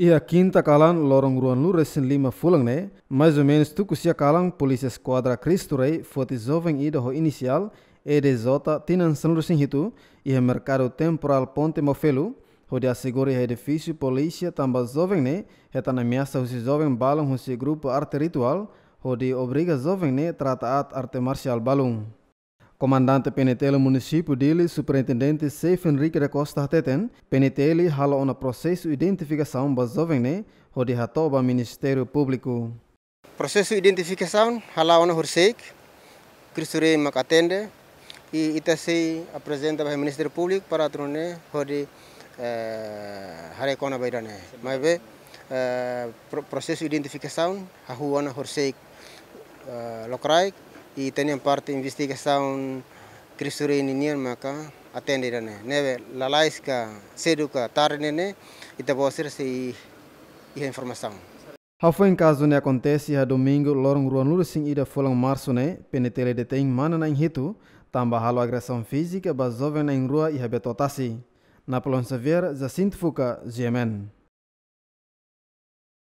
Ia kinta kalan lorong ruan lu resin lima fulang ne, mais ou menos tu kusia kalan polisi skuadra Kristu rei foti zoveng i doho inisial e de zota tinan senrusin hitu ia mercado temporal ponte mofelu ho de asegura edifício polisia tamba zoveng ne heta na miasa husi zoveng balung husi grupo arte ritual ho de obriga zoveng ne trata at arte marcial balung. Comandante Penetele município dele, superintendente Seif Henrique da Costa Teten, Penetele hala ona processo de identificação basovene, hodi hatoba Ministério Público. Processo de identificação hala ona hurseik, Cristure Macatende, e itasi apresenta para o Ministério Público para trone hodi hare eh, kona bairane. Mas be eh, processo de identificação hahuana hurseik eh, lokraik e tenham parte de investigação Kristurini nian maka atende dane neve lalais ka seduka e ne ita bosir se ia informação Hafo em caso ne acontece a domingo lorong ruan lursing ida foi em março ne penetele detém mana na hito tamba halo agressão física ba jovem na rua e habetotasi na Polônia Xavier Jacinto Fuca, GMN.